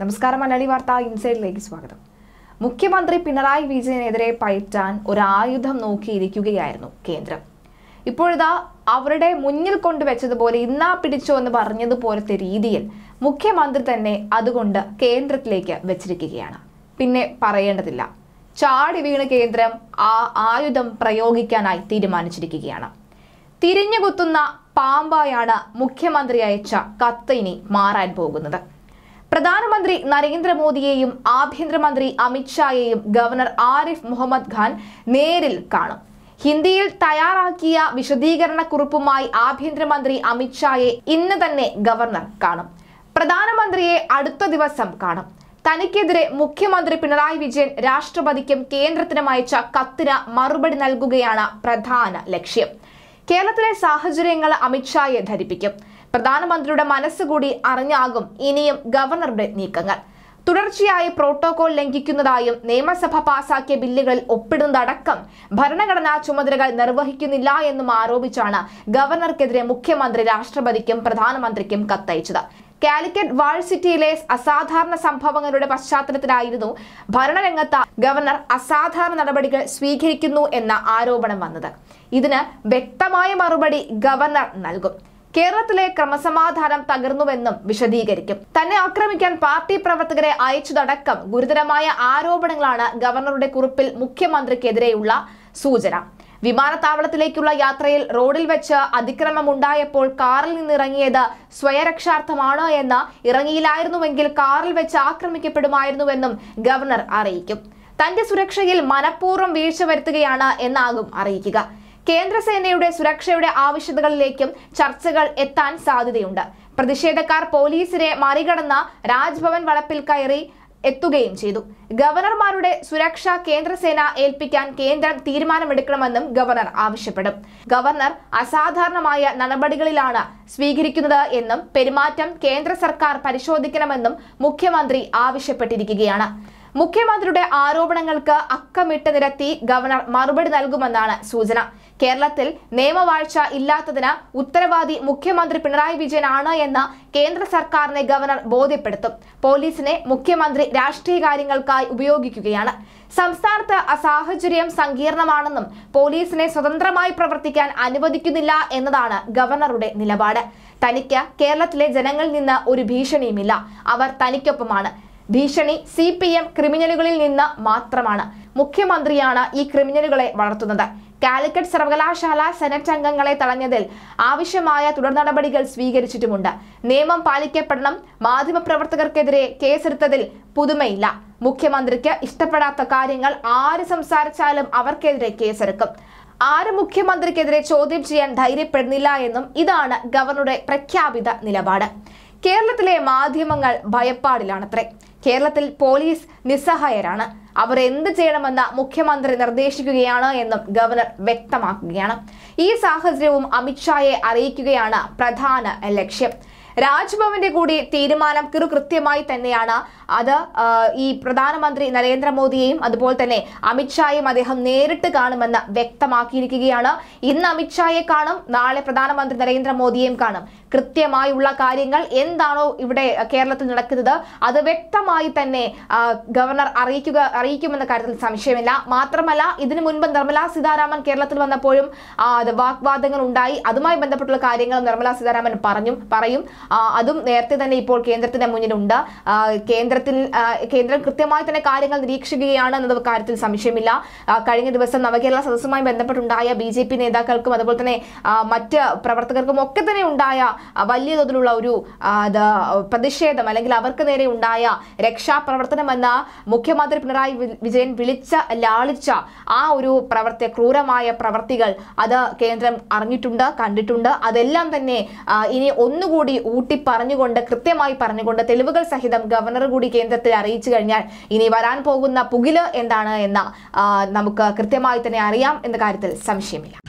നമസ്കാരം മലയാളി വാർത്ത ഇൻസൈഡിലേക്ക് സ്വാഗതം മുഖ്യമന്ത്രി പിണറായി വിജയനെതിരെ പയറ്റാൻ ആയുധം നോക്കിയിരിക്കുകയായിരുന്നു കേന്ദ്രം ഇപ്പോഴിതാ അവരുടെ മുന്നിൽ കൊണ്ടുവച്ചതുപോലെ ഇന്നാ പിടിച്ചോ എന്ന് പറഞ്ഞതുപോലത്തെ രീതിയിൽ മുഖ്യമന്ത്രി തന്നെ അതുകൊണ്ട് കേന്ദ്രത്തിലേക്ക് വെച്ചിരിക്കുകയാണ് പിന്നെ പറയേണ്ടതില്ല ചാടി വീണ് കേന്ദ്രം ആ ആയുധം പ്രയോഗിക്കാനായി തീരുമാനിച്ചിരിക്കുകയാണ് തിരിഞ്ഞുകുത്തുന്ന പാമ്പായാണ് മുഖ്യമന്ത്രി അയച്ച കത്ത് ഇനി മാറാൻ പോകുന്നത് പ്രധാനമന്ത്രി നരേന്ദ്രമോദിയെയും ആഭ്യന്തരമന്ത്രി അമിത്ഷായെയും ഗവർണർ ആരിഫ് മുഹമ്മദ് ഖാൻ നേരിൽ കാണും ഹിന്ദിയിൽ തയ്യാറാക്കിയ വിശദീകരണ കുറിപ്പുമായി ആഭ്യന്തരമന്ത്രി അമിത്ഷായെ ഇന്ന് തന്നെ ഗവർണർ കാണും പ്രധാനമന്ത്രിയെ അടുത്ത ദിവസം കാണും തനിക്കെതിരെ മുഖ്യമന്ത്രി പിണറായി വിജയൻ രാഷ്ട്രപതിക്കും കേന്ദ്രത്തിനും അയച്ച കത്തിന് മറുപടി നൽകുകയാണ് പ്രധാന ലക്ഷ്യം കേരളത്തിലെ സാഹചര്യങ്ങൾ അമിത്ഷായെ ധരിപ്പിക്കും പ്രധാനമന്ത്രിയുടെ മനസ്സുകൂടി അറിഞ്ഞാകും ഇനിയും ഗവർണറുടെ നീക്കങ്ങൾ തുടർച്ചയായി പ്രോട്ടോകോൾ ലംഘിക്കുന്നതായും നിയമസഭ പാസാക്കിയ ബില്ലുകളിൽ ഒപ്പിടുന്നതടക്കം ഭരണഘടനാ ചുമതലകൾ നിർവഹിക്കുന്നില്ല എന്നും ആരോപിച്ചാണ് ഗവർണർക്കെതിരെ മുഖ്യമന്ത്രി രാഷ്ട്രപതിക്കും പ്രധാനമന്ത്രിക്കും കത്തയച്ചത് കാലിക്കറ്റ് വാൾ സിറ്റിയിലെ അസാധാരണ സംഭവങ്ങളുടെ പശ്ചാത്തലത്തിലായിരുന്നു ഭരണരംഗത്ത് ഗവർണർ അസാധാരണ നടപടികൾ സ്വീകരിക്കുന്നു എന്ന ആരോപണം വന്നത് ഇതിന് വ്യക്തമായ മറുപടി ഗവർണർ നൽകും കേരളത്തിലെ ക്രമസമാധാനം തകർന്നുവെന്നും വിശദീകരിക്കും തന്നെ ആക്രമിക്കാൻ പാർട്ടി പ്രവർത്തകരെ അയച്ചതടക്കം ഗുരുതരമായ ആരോപണങ്ങളാണ് ഗവർണറുടെ കുറിപ്പിൽ മുഖ്യമന്ത്രിക്കെതിരെയുള്ള സൂചന വിമാനത്താവളത്തിലേക്കുള്ള യാത്രയിൽ റോഡിൽ വെച്ച് അതിക്രമമുണ്ടായപ്പോൾ കാറിൽ നിന്നിറങ്ങിയത് സ്വയരക്ഷാർത്ഥമാണ് എന്ന് ഇറങ്ങിയില്ലായിരുന്നുവെങ്കിൽ കാറിൽ വെച്ച് ആക്രമിക്കപ്പെടുമായിരുന്നുവെന്നും ഗവർണർ അറിയിക്കും തന്റെ സുരക്ഷയിൽ മനഃപൂർവ്വം വീഴ്ച വരുത്തുകയാണ് എന്നാകും അറിയിക്കുക കേന്ദ്രസേനയുടെ സുരക്ഷയുടെ ആവശ്യകതകളിലേക്കും ചർച്ചകൾ എത്താൻ സാധ്യതയുണ്ട് പ്രതിഷേധക്കാർ പോലീസിനെ മറികടന്ന രാജ്ഭവൻ വളപ്പിൽ കയറി എത്തുകയും ചെയ്തു ഗവർണർമാരുടെ സുരക്ഷ കേന്ദ്രസേന ഏൽപ്പിക്കാൻ കേന്ദ്രം തീരുമാനമെടുക്കണമെന്നും ഗവർണർ ആവശ്യപ്പെടും ഗവർണർ അസാധാരണമായ നടപടികളിലാണ് സ്വീകരിക്കുന്നത് എന്നും പെരുമാറ്റം കേന്ദ്ര സർക്കാർ പരിശോധിക്കണമെന്നും മുഖ്യമന്ത്രി ആവശ്യപ്പെട്ടിരിക്കുകയാണ് മുഖ്യമന്ത്രിയുടെ ആരോപണങ്ങൾക്ക് അക്കമിട്ട് നിരത്തി ഗവർണർ മറുപടി നൽകുമെന്നാണ് സൂചന കേരളത്തിൽ നിയമവാഴ്ച ഇല്ലാത്തതിന് ഉത്തരവാദി മുഖ്യമന്ത്രി പിണറായി വിജയനാണ് എന്ന് കേന്ദ്ര സർക്കാരിനെ ഗവർണർ ബോധ്യപ്പെടുത്തും പോലീസിനെ മുഖ്യമന്ത്രി രാഷ്ട്രീയ കാര്യങ്ങൾക്കായി ഉപയോഗിക്കുകയാണ് സംസ്ഥാനത്ത് സാഹചര്യം സങ്കീർണമാണെന്നും പോലീസിനെ സ്വതന്ത്രമായി പ്രവർത്തിക്കാൻ അനുവദിക്കുന്നില്ല എന്നതാണ് ഗവർണറുടെ നിലപാട് തനിക്ക് കേരളത്തിലെ ജനങ്ങളിൽ നിന്ന് ഒരു ഭീഷണിയുമില്ല അവർ തനിക്കൊപ്പമാണ് ഭീഷണി സി ക്രിമിനലുകളിൽ നിന്ന് മാത്രമാണ് മുഖ്യമന്ത്രിയാണ് ഈ ക്രിമിനലുകളെ വളർത്തുന്നത് കാലിക്കറ്റ് സർവകലാശാല സെനറ്റ് അംഗങ്ങളെ തടഞ്ഞതിൽ ആവശ്യമായ തുടർ നടപടികൾ സ്വീകരിച്ചിട്ടുമുണ്ട് നിയമം പാലിക്കപ്പെടണം മാധ്യമപ്രവർത്തകർക്കെതിരെ കേസെടുത്തതിൽ പുതുമയില്ല മുഖ്യമന്ത്രിക്ക് ഇഷ്ടപ്പെടാത്ത കാര്യങ്ങൾ ആര് സംസാരിച്ചാലും അവർക്കെതിരെ കേസെടുക്കും ആര് മുഖ്യമന്ത്രിക്കെതിരെ ചോദ്യം ചെയ്യാൻ ധൈര്യപ്പെടുന്നില്ല എന്നും ഇതാണ് ഗവർണറുടെ പ്രഖ്യാപിത നിലപാട് കേരളത്തിലെ മാധ്യമങ്ങൾ ഭയപ്പാടിലാണത്രേ കേരളത്തിൽ പോലീസ് നിസ്സഹായരാണ് അവർ എന്ത് ചെയ്യണമെന്ന് മുഖ്യമന്ത്രി നിർദ്ദേശിക്കുകയാണ് എന്നും ഗവർണർ വ്യക്തമാക്കുകയാണ് ഈ സാഹചര്യവും അമിത്ഷായെ അറിയിക്കുകയാണ് പ്രധാന ലക്ഷ്യം രാജ്ഭവന്റെ കൂടി തീരുമാനം കിറു കൃത്യമായി തന്നെയാണ് അത് ഈ പ്രധാനമന്ത്രി നരേന്ദ്രമോദിയെയും അതുപോലെ തന്നെ അമിത്ഷായും അദ്ദേഹം നേരിട്ട് കാണുമെന്ന് വ്യക്തമാക്കിയിരിക്കുകയാണ് ഇന്ന് അമിത്ഷായെ കാണും നാളെ പ്രധാനമന്ത്രി നരേന്ദ്രമോദിയെയും കാണും കൃത്യമായുള്ള കാര്യങ്ങൾ എന്താണോ ഇവിടെ കേരളത്തിൽ നടക്കുന്നത് അത് വ്യക്തമായി തന്നെ ഗവർണർ അറിയിക്കുക അറിയിക്കുമെന്ന കാര്യത്തിൽ സംശയമില്ല മാത്രമല്ല ഇതിനു മുൻപ് നിർമ്മലാ സീതാരാമൻ കേരളത്തിൽ വന്നപ്പോഴും വാഗ്വാദങ്ങൾ ഉണ്ടായി അതുമായി ബന്ധപ്പെട്ടുള്ള കാര്യങ്ങൾ നിർമ്മലാ സീതാരാമൻ പറഞ്ഞു പറയും അതും നേരത്തെ തന്നെ ഇപ്പോൾ കേന്ദ്രത്തിന്റെ മുന്നിലുണ്ട് കേന്ദ്രത്തിൽ കേന്ദ്രം കൃത്യമായി തന്നെ കാര്യങ്ങൾ നിരീക്ഷിക്കുകയാണ് എന്ന കാര്യത്തിൽ സംശയമില്ല കഴിഞ്ഞ ദിവസം നവകേരള സദസ്സുമായി ബന്ധപ്പെട്ടുണ്ടായ ബി ജെ പി നേതാക്കൾക്കും അതുപോലെ തന്നെ മറ്റ് പ്രവർത്തകർക്കും ഒക്കെ തന്നെ ഉണ്ടായ വലിയ തോതിലുള്ള ഒരു പ്രതിഷേധം അല്ലെങ്കിൽ അവർക്ക് നേരെ ഉണ്ടായ രക്ഷാപ്രവർത്തനം എന്ന മുഖ്യമന്ത്രി പിണറായി വിജയൻ വിളിച്ച ലാളിച്ച ആ ഒരു പ്രവർത്തി ക്രൂരമായ പ്രവർത്തികൾ അത് കേന്ദ്രം അറിഞ്ഞിട്ടുണ്ട് കണ്ടിട്ടുണ്ട് അതെല്ലാം തന്നെ ഇനി ഒന്നുകൂടി ഊട്ടി പറഞ്ഞുകൊണ്ട് കൃത്യമായി പറഞ്ഞുകൊണ്ട് തെളിവുകൾ സഹിതം ഗവർണർ കൂടി കേന്ദ്രത്തിൽ അറിയിച്ചു കഴിഞ്ഞാൽ ഇനി വരാൻ പോകുന്ന പുകില് എന്താണ് എന്ന് നമുക്ക് കൃത്യമായി തന്നെ അറിയാം എന്ന കാര്യത്തിൽ സംശയമില്ല